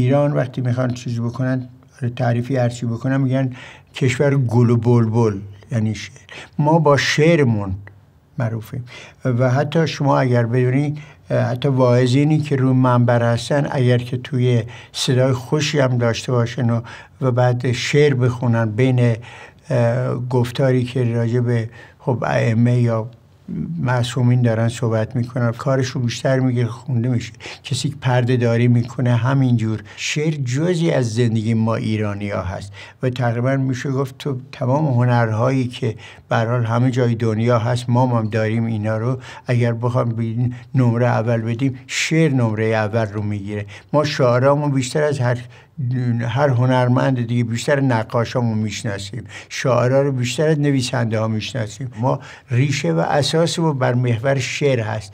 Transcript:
ایران وقتی میخوان چیز بکنن آره، تعریفی هرچی بکنن میگن کشور گل و بلبل یعنی شعر ما با شعرمون معروفیم و حتی شما اگر بدونید حتی واعظینی که روی منبر هستن اگر که توی صدای خوشی هم داشته باشن و, و بعد شعر بخونن بین گفتاری که راجع به خب ائمه یا معصومین دارن صحبت میکنن کارش رو بیشتر میگه خونده میشه کسی که پرده داری میکنه همینجور شعر جزی از زندگی ما ایرانی ها هست و تقریبا میشه گفت تو تمام هنرهایی که برحال همه جای دنیا هست ما هم داریم اینا رو اگر بخوام نمره اول بدیم شعر نمره اول رو میگیره ما شاعرامون بیشتر از هر هر هنرمند دیگه بیشتر همون میشناسیم شاعرها رو بیشتر نویسنده ها میشناسیم ما ریشه و اساس و بر محور شعر هست